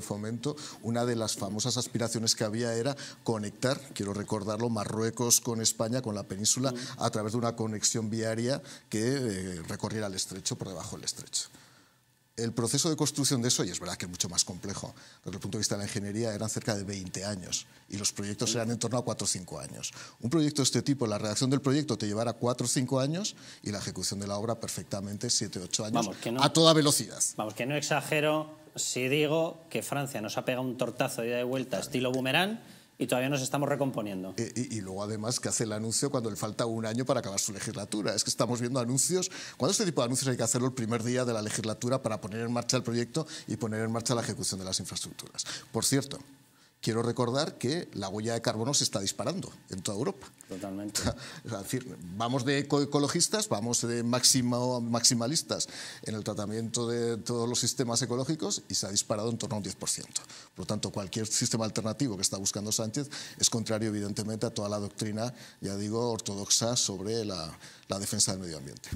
Fomento, una de las famosas aspiraciones que había era conectar, quiero recordarlo, Marruecos con España, con la península, a través de una conexión viaria que eh, recorriera el estrecho por debajo del estrecho. El proceso de construcción de eso, y es verdad que es mucho más complejo, desde el punto de vista de la ingeniería, eran cerca de 20 años y los proyectos eran en torno a 4 o 5 años. Un proyecto de este tipo, la redacción del proyecto te llevará 4 o 5 años y la ejecución de la obra perfectamente 7 o 8 años a toda velocidad. Vamos, que no exagero si digo que Francia nos ha pegado un tortazo de ida y vuelta estilo boomerang y todavía nos estamos recomponiendo. Eh, y, luego además que hace el anuncio cuando le falta un año para acabar su legislatura. Es que estamos viendo anuncios. ¿Cuándo este tipo de anuncios hay que hacerlo el primer día de la legislatura para poner en marcha el proyecto y poner en marcha la ejecución de las infraestructuras? Por cierto, quiero recordar que la huella de carbono se está disparando en toda Europa. Totalmente. es decir, vamos de ecologistas, vamos de máximo, maximalistas en el tratamiento de todos los sistemas ecológicos y se ha disparado en torno a un 10%. Por lo tanto, cualquier sistema alternativo que está buscando Sánchez es contrario, evidentemente, a toda la doctrina, ya digo, ortodoxa sobre la, la defensa del medio ambiente.